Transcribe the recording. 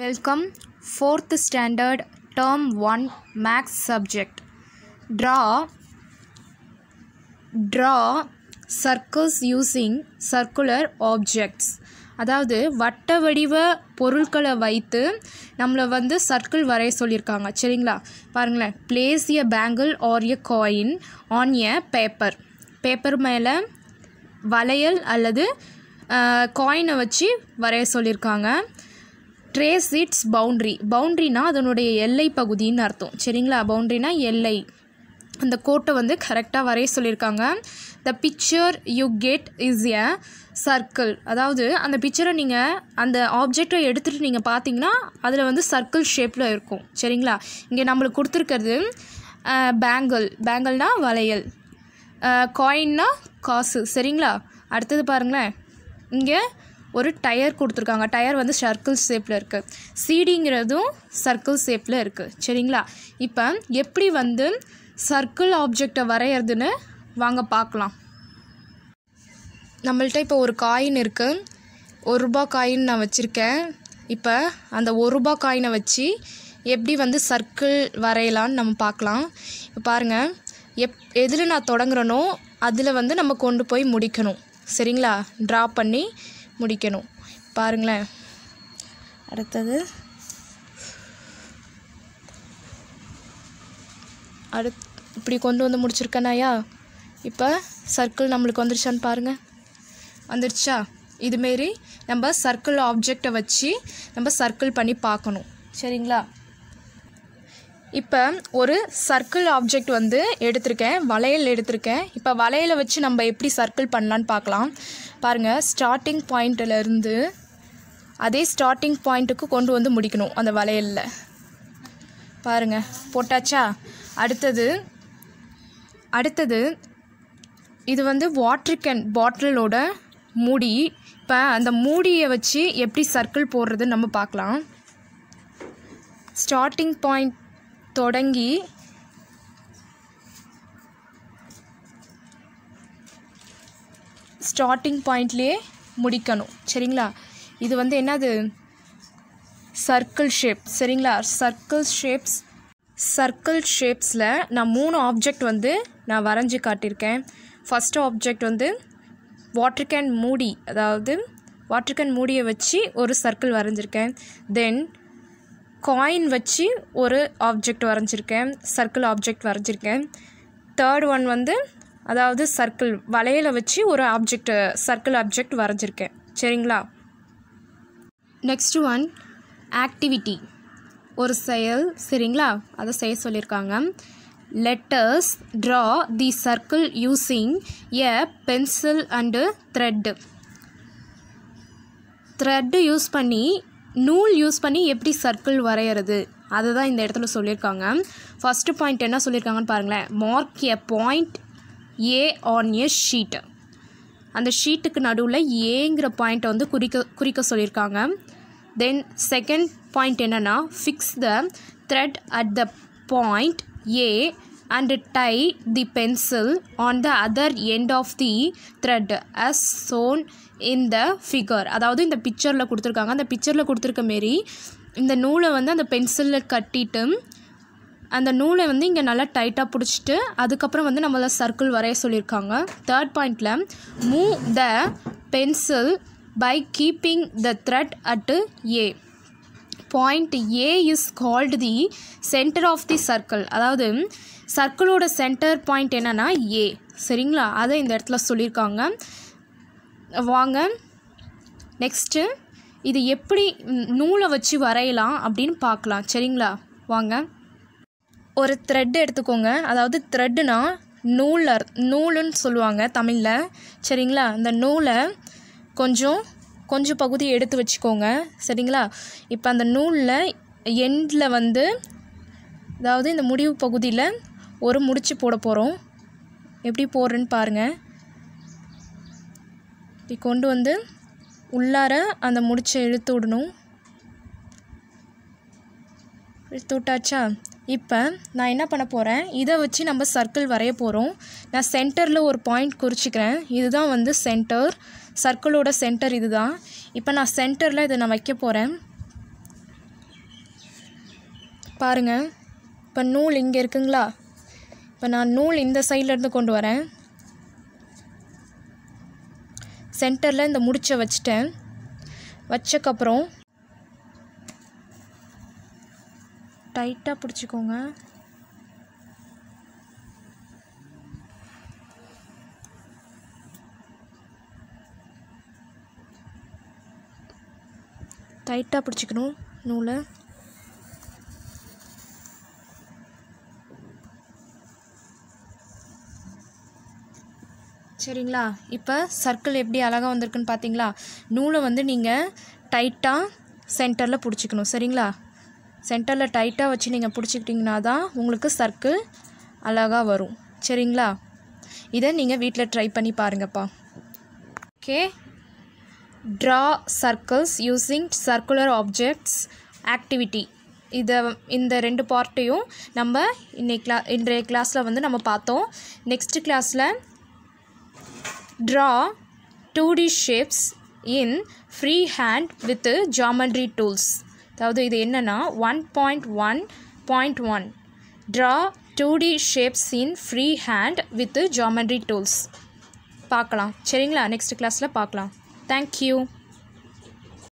Welcome fourth standard term one maths subject draw draw circles using circular objects அதாவது வட்ட வடிவ பொருட்களை வைத்து நம்மளை வந்து சர்க்கிள் வரைய சொல்லியிருக்காங்க சரிங்களா பாருங்களேன் place a bangle or a coin on a paper paper மேலே வளையல் அல்லது காயினை வச்சு வரைய சொல்லியிருக்காங்க ட்ரேஸ் இட்ஸ் பவுண்ட்ரி பவுண்ட்ரினா அதனுடைய எல்லை பகுதின்னு அர்த்தம் சரிங்களா பவுண்ட்ரினா எல்லை அந்த கோட்டை வந்து கரெக்டாக வரைய சொல்லியிருக்காங்க the picture you get is a circle அதாவது அந்த பிக்சரை நீங்கள் அந்த ஆப்ஜெக்டை எடுத்துகிட்டு நீங்கள் பார்த்தீங்கன்னா அதில் வந்து சர்க்கிள் ஷேப்பில் இருக்கும் சரிங்களா இங்கே நம்மளுக்கு கொடுத்துருக்கிறது பேங்கிள் பேங்கிள்னால் வளையல் காயின்னா காசு சரிங்களா அடுத்தது பாருங்களேன் இங்கே ஒரு டயர் கொடுத்துருக்காங்க டயர் வந்து சர்க்கிள் ஷேப்பில் இருக்குது சீடிங்கிறதும் சர்க்கிள் ஷேப்பில் இருக்குது சரிங்களா இப்போ எப்படி வந்து சர்க்கிள் ஆப்ஜெக்டை வரைகிறதுன்னு வாங்க பார்க்கலாம் நம்மள்ட்ட இப்போ ஒரு காயின் இருக்குது ஒரு ரூபா காயின் நான் வச்சுருக்கேன் இப்போ அந்த ஒரு ரூபா காயினை வச்சு எப்படி வந்து சர்க்கிள் வரையலான்னு நம்ம பார்க்கலாம் இப்போ பாருங்கள் எப் எதில் நான் தொடங்குறேனோ அதில் வந்து நம்ம கொண்டு போய் முடிக்கணும் சரிங்களா ட்ரா பண்ணி முடிக்கணும் பாருங்களேன் அடுத்தது அடுத் இப்படி கொண்டு வந்து முடிச்சிருக்கேனாயா இப்போ சர்க்கிள் நம்மளுக்கு வந்துருச்சான்னு பாருங்கள் வந்துருச்சா இதுமாரி நம்ம சர்க்கிள் ஆப்ஜெக்டை வச்சு நம்ம சர்க்கிள் பண்ணி பார்க்கணும் சரிங்களா இப்போ ஒரு சர்க்கிள் ஆப்ஜெக்ட் வந்து எடுத்திருக்கேன் வளையல் எடுத்திருக்கேன் இப்போ வளையலை வச்சு நம்ம எப்படி சர்க்கிள் பண்ணலான்னு பார்க்கலாம் பாருங்கள் ஸ்டார்டிங் பாயிண்ட்டிலேருந்து அதே ஸ்டார்டிங் பாயிண்ட்டுக்கு கொண்டு வந்து முடிக்கணும் அந்த வளையலில் பாருங்கள் போட்டாச்சா அடுத்தது அடுத்தது இது வந்து வாட்ரு கேன் பாட்டிலோட மூடி இப்போ அந்த மூடியை வச்சு எப்படி சர்க்கிள் போடுறதுன்னு நம்ம பார்க்கலாம் ஸ்டார்டிங் பாயிண்ட் தொடங்கி ஸ்டார்டிங் பாயிண்ட்லேயே முடிக்கணும் சரிங்களா இது வந்து என்னது சர்க்கிள் ஷேப் சரிங்களா சர்க்கிள் ஷேப்ஸ் சர்க்கிள் ஷேப்ஸில் நான் மூணு ஆப்ஜெக்ட் வந்து நான் வரைஞ்சி காட்டியிருக்கேன் ஃபஸ்ட்டு ஆப்ஜெக்ட் வந்து வாட்டர் கேன் மூடி அதாவது வாட்டர் கேன் மூடியை வச்சு ஒரு சர்க்கிள் வரைஞ்சிருக்கேன் தென் காயின் வச்சு ஒரு ஆப்ஜெக்ட் வரைஞ்சிருக்கேன் சர்க்கிள் ஆப்ஜெக்ட் வரைஞ்சிருக்கேன் தேர்ட் ஒன் வந்து அதாவது சர்க்கிள் வளையல வச்சு ஒரு ஆப்ஜெக்ட் சர்க்கிள் ஆப்ஜெக்ட் வரைஞ்சிருக்கேன் சரிங்களா நெக்ஸ்ட் ஒன் ஆக்டிவிட்டி ஒரு செயல் சரிங்களா அதை செய்ய சொல்லியிருக்காங்க letters draw the circle using a pencil and thread thread use பண்ணி நூல் யூஸ் பண்ணி எப்படி சர்க்கிள் வரைகிறது அதை தான் இந்த இடத்துல சொல்லியிருக்காங்க ஃபஸ்ட்டு பாயிண்ட் என்ன சொல்லியிருக்காங்கன்னு பாருங்களேன் mark a point A on a sheet அந்த ஷீட்டுக்கு நடுவில் ஏங்கிற பாயிண்ட்டை வந்து குறிக்க குறிக்க சொல்லியிருக்காங்க தென் செகண்ட் பாயிண்ட் என்னென்னா fix the thread at the point A and tie the pencil on the other end of the thread as shown in the figure அதாவது இந்த பிக்சரில் கொடுத்துருக்காங்க அந்த பிக்சரில் கொடுத்துருக்க மாரி இந்த நூலை வந்து அந்த பென்சிலில் கட்டிட்டு அந்த நூலை வந்து இங்கே நல்லா டைட்டாக பிடிச்சிட்டு அதுக்கப்புறம் வந்து நம்மளை சர்க்கிள் வரைய சொல்லியிருக்காங்க தேர்ட் பாயிண்ட்டில் move the pencil by keeping the thread at A point A is called the centre of the circle அதாவது சர்க்கிளோட சென்டர் பாயிண்ட் என்னென்னா ஏ சரிங்களா அதை இந்த இடத்துல சொல்லியிருக்காங்க வாங்க நெக்ஸ்ட்டு இது எப்படி நூலை வச்சு வரையலாம் அப்படின்னு பார்க்கலாம் சரிங்களா வாங்க ஒரு த்ரெட் எடுத்துக்கோங்க அதாவது த்ரெட்டுனா நூலர் நூலுன்னு சொல்லுவாங்க தமிழில் சரிங்களா அந்த நூலை கொஞ்சம் கொஞ்சம் பகுதி எடுத்து வச்சுக்கோங்க சரிங்களா இப்போ அந்த நூலில் எண்டில் வந்து அதாவது இந்த முடிவு பகுதியில் ஒரு முடிச்சு போட போகிறோம் எப்படி போடுறேன்னு பாருங்கள் இப்படி கொண்டு வந்து உள்ளார அந்த முடிச்சை இழுத்து விடணும் இழுத்து விட்டாச்சா இப்போ நான் என்ன பண்ண போகிறேன் இதை வச்சு நம்ம சர்க்கிள் வரைய போகிறோம் நான் சென்டரில் ஒரு பாயிண்ட் குறிச்சிக்கிறேன் இதுதான் வந்து சென்டர் சர்க்கிளோட சென்டர் இது தான் இப்போ நான் சென்டரில் இதை நான் வைக்க போகிறேன் பாருங்கள் இப்போ நூல் இங்கே இருக்குங்களா இப்போ நான் நூல் இந்த சைட்லேருந்து கொண்டு வரேன் சென்டரில் இந்த முடிச்சை வச்சுட்டேன் வச்சக்கப்புறம் டைட்டாக பிடிச்சிக்கோங்க டைட்டாக பிடிச்சிக்கணும் நூலை சரிங்களா இப்போ சர்க்கிள் எப்படி அழகாக வந்திருக்குன்னு பார்த்தீங்களா நூலை வந்து நீங்கள் டைட்டாக சென்டரில் பிடிச்சிக்கணும் சரிங்களா சென்டரில் டைட்டாக வச்சு நீங்கள் பிடிச்சிக்கிட்டிங்கன்னா தான் உங்களுக்கு சர்க்கிள் அழகாக வரும் சரிங்களா இதை நீங்கள் வீட்டில் ட்ரை பண்ணி பாருங்கப்பா okay draw circles using circular objects activity இதை இந்த ரெண்டு பார்ட்டையும் நம்ம இன்னைக்கு கிளா இன்றைய கிளாஸில் வந்து நம்ம பார்த்தோம் நெக்ஸ்ட் கிளாஸில் draw two D shapes in free hand with geometry tools அதாவது இது என்னென்னா one point one point one draw two D shapes in free hand with geometry tools பார்க்கலாம் சரிங்களா நெக்ஸ்ட் கிளாஸில் பார்க்கலாம் Thank you.